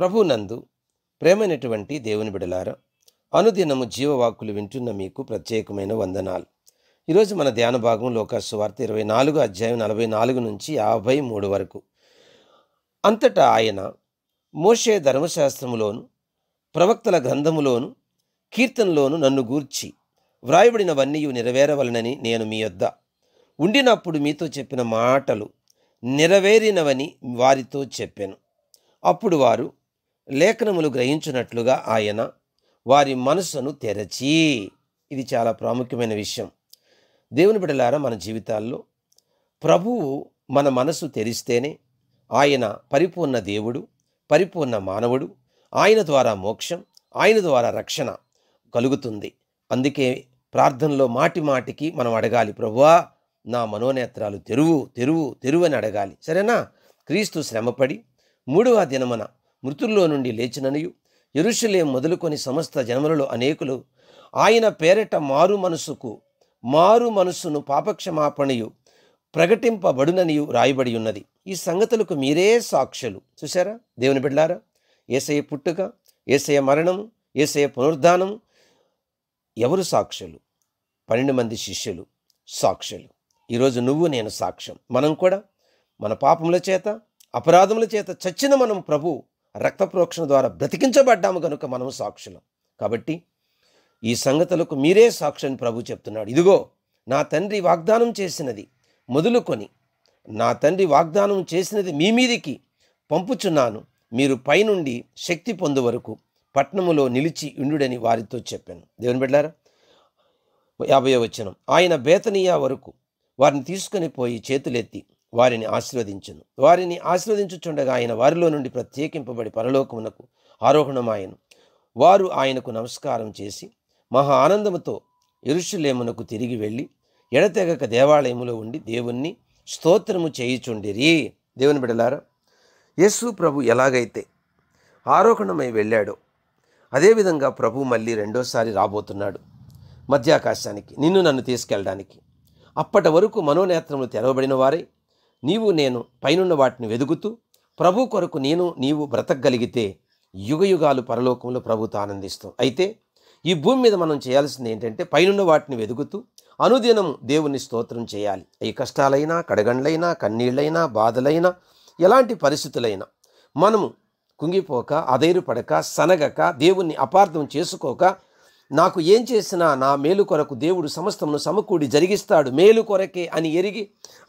ప్రభునందు ప్రేమైనటువంటి దేవుని బిడలారా అనుదినము జీవవాక్కులు వింటున్న మీకు ప్రత్యేకమైన వందనాలు ఈరోజు మన ధ్యాన భాగం లోకాసు వార్త ఇరవై నాలుగు అధ్యాయం నలభై నాలుగు నుంచి యాభై మూడు వరకు అంతటా ఆయన మోషే ధర్మశాస్త్రములోను ప్రవక్తల గ్రంథములోను కీర్తనలోను నన్ను గూర్చి వ్రాయబడినవన్నీ నెరవేరవలనని నేను మీ యొద్ద ఉండినప్పుడు మీతో చెప్పిన మాటలు నెరవేరినవని వారితో చెప్పాను అప్పుడు వారు లేఖనములు గ్రహించినట్లుగా ఆయన వారి మనసును తెరచి ఇది చాలా ప్రాముఖ్యమైన విషయం దేవుని బిడ్డలారా మన జీవితాల్లో ప్రభువు మన మనసు తెరిస్తేనే ఆయన పరిపూర్ణ దేవుడు పరిపూర్ణ మానవుడు ఆయన ద్వారా మోక్షం ఆయన ద్వారా రక్షణ కలుగుతుంది అందుకే ప్రార్థనలో మాటి మాటికి మనం అడగాలి ప్రభువా నా మనోనేత్రాలు తెరువు తెరువు తెరువు అని అడగాలి సరేనా క్రీస్తు శ్రమపడి మూడవ దినమన మృతుల్లో నుండి లేచిననియు ఎరుషులే మొదలుకొని సమస్త జనములలో అనేకులు ఆయన పేరిట మారు మనసుకు మారు మనస్సును పాపక్షమాపణయు ప్రకటింపబడుననియు రాయబడి ఉన్నది ఈ సంగతులకు మీరే సాక్షులు చూసారా దేవుని బిడ్డారా ఏసయ పుట్టుక ఏసయ మరణము ఏసయ పునరుద్ధానము ఎవరు సాక్షులు పన్నెండు మంది శిష్యులు సాక్షులు ఈరోజు నువ్వు నేను సాక్ష్యం మనం కూడా మన పాపముల చేత అపరాధముల చేత చచ్చిన మనం ప్రభు రక్త ప్రోక్షణ ద్వారా బ్రతికించబడ్డాము కనుక మనము సాక్షులం కాబట్టి ఈ సంగతులకు మీరే సాక్షి అని ప్రభు చెప్తున్నాడు ఇదిగో నా తండ్రి వాగ్దానం చేసినది మొదలుకొని నా తండ్రి వాగ్దానం చేసినది మీ మీదికి పంపుచున్నాను మీరు పైనుండి శక్తి పొందు వరకు పట్నములో నిలిచి ఉండుడని వారితో చెప్పాను దేవుని బిడ్డారా యాభై వచ్చినం ఆయన బేతనీయ వరకు వారిని తీసుకొని పోయి చేతులెత్తి వారిని ఆశీర్వదించను వారిని ఆశీర్వదించుచుండగా ఆయన వారిలో నుండి ప్రత్యేకింపబడి పరలోకమునకు ఆరోహణమాయను వారు ఆయనకు నమస్కారం చేసి మహా ఆనందముతో ఇరుషులేమునకు తిరిగి వెళ్ళి ఎడతెగక దేవాలయములో ఉండి దేవుణ్ణి స్తోత్రము చేయుచుండిరి దేవుని బిడలారా యేసు ప్రభు ఎలాగైతే ఆరోహణమై వెళ్ళాడో అదేవిధంగా ప్రభు మళ్ళీ రెండోసారి రాబోతున్నాడు మధ్యాకాశానికి నిన్ను నన్ను తీసుకెళ్ళడానికి అప్పటి వరకు మనోనేత్రములు తెరవబడిన వారే నీవు నేను పైనున్న వాటిని వెదుగుతూ ప్రభు కొరకు నేను నీవు బ్రతకగలిగితే యుగయుగాలు పరలోకంలో ప్రభుత్వ ఆనందిస్తాం అయితే ఈ భూమి మీద మనం చేయాల్సింది ఏంటంటే పైనున్న వాటిని వెదుగుతూ అనుదినం దేవుని స్తోత్రం చేయాలి ఈ కష్టాలైనా కడగండ్లైనా కన్నీళ్ళైనా బాధలైనా ఎలాంటి పరిస్థితులైనా మనము కుంగిపోక అధైర్యపడక సనగక దేవుణ్ణి అపార్థం చేసుకోక నాకు ఏం చేసినా నా మేలు కొరకు దేవుడు సమస్తమును సమకూడి జరిగిస్తాడు మేలు కొరకే అని ఎరిగి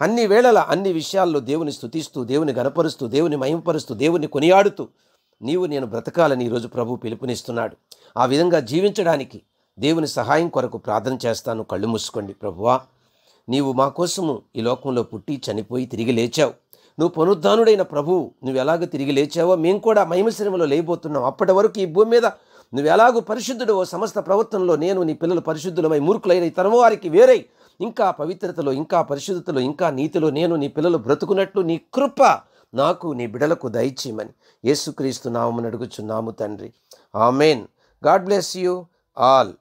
అన్ని వేళల అన్ని విషయాల్లో దేవుని స్థుతిస్తూ దేవుని గనపరుస్తూ దేవుని మయంపరుస్తూ దేవుని కొనియాడుతూ నీవు నేను బ్రతకాలని ఈరోజు ప్రభు పిలుపునిస్తున్నాడు ఆ విధంగా జీవించడానికి దేవుని సహాయం కొరకు ప్రార్థన చేస్తాను కళ్ళు మూసుకోండి ప్రభువా నీవు మా కోసము ఈ లోకంలో పుట్టి చనిపోయి తిరిగి లేచావు నువ్వు పునరుద్ధానుడైన ప్రభువు నువ్వు ఎలాగ తిరిగి లేచావో మేము కూడా మహిమశ్రమలో లేబోతున్నాం అప్పటి వరకు ఈ భూమి మీద నువ్వు ఎలాగూ పరిశుద్ధుడు సమస్త ప్రవర్తనలో నేను నీ పిల్లలు పరిశుద్ధులమై మూర్ఖులైన ఈ వారికి వేరై ఇంకా పవిత్రతలో ఇంకా పరిశుద్ధతలో ఇంకా నీతిలో నేను నీ పిల్లలు బ్రతుకున్నట్లు నీ కృప నాకు నీ బిడలకు దయచేయమని యేసుక్రీస్తు నామని అడుగుచున్నాము తండ్రి ఆమెన్ గాడ్ బ్లెస్ యూ ఆల్